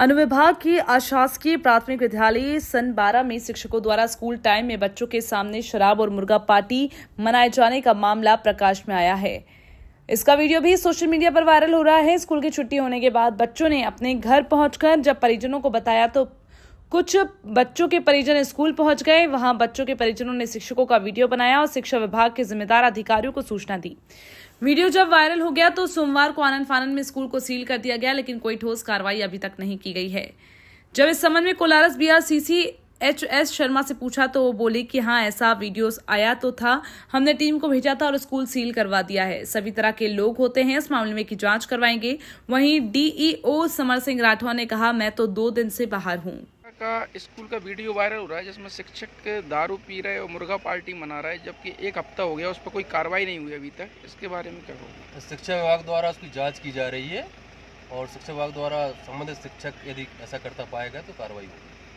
अनुविभाग के अशासकीय प्राथमिक विद्यालय सन बारह में शिक्षकों द्वारा स्कूल टाइम में बच्चों के सामने शराब और मुर्गा पार्टी मनाए जाने का मामला प्रकाश में आया है इसका वीडियो भी सोशल मीडिया पर वायरल हो रहा है स्कूल की छुट्टी होने के बाद बच्चों ने अपने घर पहुंचकर जब परिजनों को बताया तो कुछ बच्चों के परिजन स्कूल पहुंच गए वहां बच्चों के परिजनों ने शिक्षकों का वीडियो बनाया और शिक्षा विभाग के जिम्मेदार अधिकारियों को सूचना दी वीडियो जब वायरल हो गया तो सोमवार को आनंद फानंद में स्कूल को सील कर दिया गया लेकिन कोई ठोस कार्रवाई अभी तक नहीं की गई है जब इस संबंध में Kolaras BRCC H S Sharma से पूछा तो वो बोले कि हाँ ऐसा वीडियोस आया तो था हमने टीम को भेजा था और स्कूल सील करवा दिया है सभी तरह के लोग होते हैं इस मामले में की जांच करवाएंगे वहीं डीईओ समर सिंह राठौर ने कहा मैं तो दो दिन से बाहर हूँ का स्कूल का वीडियो वायरल हो रहा है जिसमें शिक्षक दारू पी रहे और मुर्गा पार्टी मना रहा है जबकि एक हफ्ता हो गया उस पर कोई कार्रवाई नहीं हुई अभी तक इसके बारे में क्या होगा तो शिक्षा विभाग द्वारा उसकी जाँच की जा रही है और शिक्षा विभाग द्वारा संबंधित शिक्षक यदि ऐसा करता पाएगा तो कार्रवाई होगी